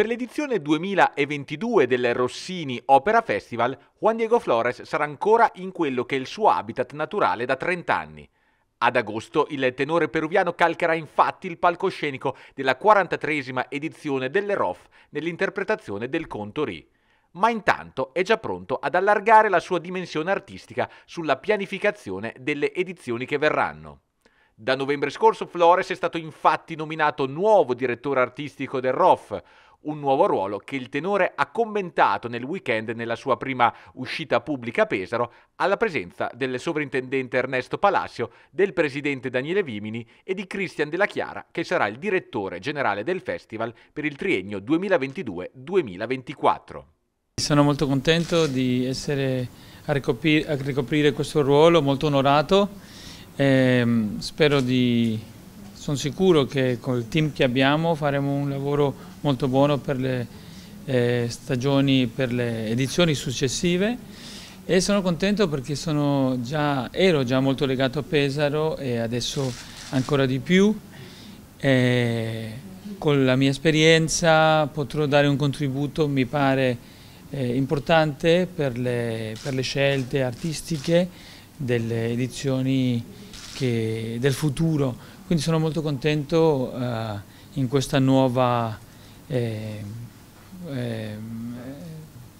Per l'edizione 2022 del Rossini Opera Festival, Juan Diego Flores sarà ancora in quello che è il suo habitat naturale da 30 anni. Ad agosto il tenore peruviano calcherà infatti il palcoscenico della 43esima edizione dell'EROF nell'interpretazione del conto Ri. Ma intanto è già pronto ad allargare la sua dimensione artistica sulla pianificazione delle edizioni che verranno. Da novembre scorso Flores è stato infatti nominato nuovo direttore artistico del ROF, un nuovo ruolo che il tenore ha commentato nel weekend nella sua prima uscita pubblica a Pesaro alla presenza del sovrintendente Ernesto Palacio, del presidente Daniele Vimini e di Cristian Della Chiara che sarà il direttore generale del festival per il triennio 2022-2024. Sono molto contento di essere a ricoprire, a ricoprire questo ruolo, molto onorato. Ehm, spero di sono sicuro che col team che abbiamo faremo un lavoro molto buono per le eh, stagioni, per le edizioni successive e sono contento perché sono già, ero già molto legato a Pesaro e adesso ancora di più. Eh, con la mia esperienza potrò dare un contributo, mi pare, eh, importante per le, per le, scelte artistiche delle edizioni che, del futuro. Quindi sono molto contento eh, in questa nuova eh, eh,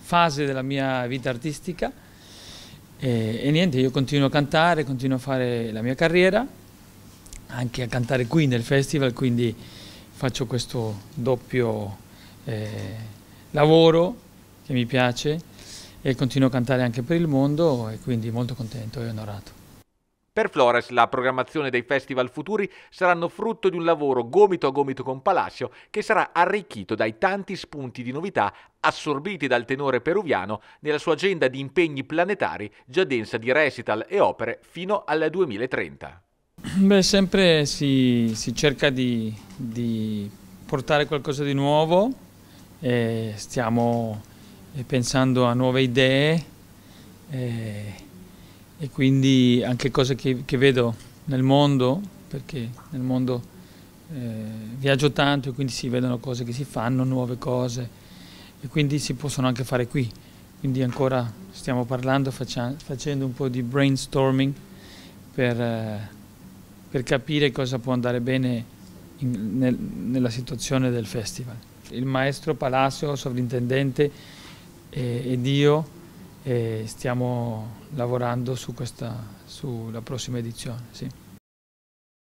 fase della mia vita artistica e, e niente, io continuo a cantare, continuo a fare la mia carriera, anche a cantare qui nel festival, quindi faccio questo doppio eh, lavoro che mi piace e continuo a cantare anche per il mondo e quindi molto contento e onorato. Per Flores la programmazione dei festival futuri saranno frutto di un lavoro gomito a gomito con Palacio che sarà arricchito dai tanti spunti di novità assorbiti dal tenore peruviano nella sua agenda di impegni planetari già densa di recital e opere fino al 2030. Beh, sempre si, si cerca di, di, portare qualcosa di nuovo, stiamo eh, pensando a nuove idee. E eh, e quindi anche cose che, che vedo nel mondo, perché nel mondo eh, viaggio tanto e quindi si vedono cose che si fanno, nuove cose e quindi si possono anche fare qui. Quindi ancora stiamo parlando, faccia, facendo un po' di brainstorming per, eh, per capire cosa può andare bene in, nel, nella situazione del festival. Il maestro Palacio, sovrintendente eh, ed io e stiamo lavorando su questa, sulla prossima edizione. Sì.